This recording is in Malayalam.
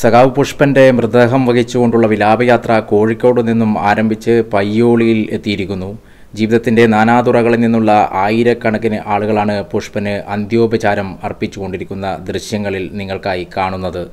സഖാവ് പുഷ്പന്റെ മൃതദേഹം വഹിച്ചുകൊണ്ടുള്ള വിലാപയാത്ര കോഴിക്കോട് നിന്നും ആരംഭിച്ച് പയ്യോളിയിൽ എത്തിയിരിക്കുന്നു ജീവിതത്തിൻ്റെ നാനാതുറകളിൽ നിന്നുള്ള ആയിരക്കണക്കിന് ആളുകളാണ് പുഷ്പന് അന്ത്യോപചാരം അർപ്പിച്ചുകൊണ്ടിരിക്കുന്ന ദൃശ്യങ്ങളിൽ നിങ്ങൾക്കായി കാണുന്നത്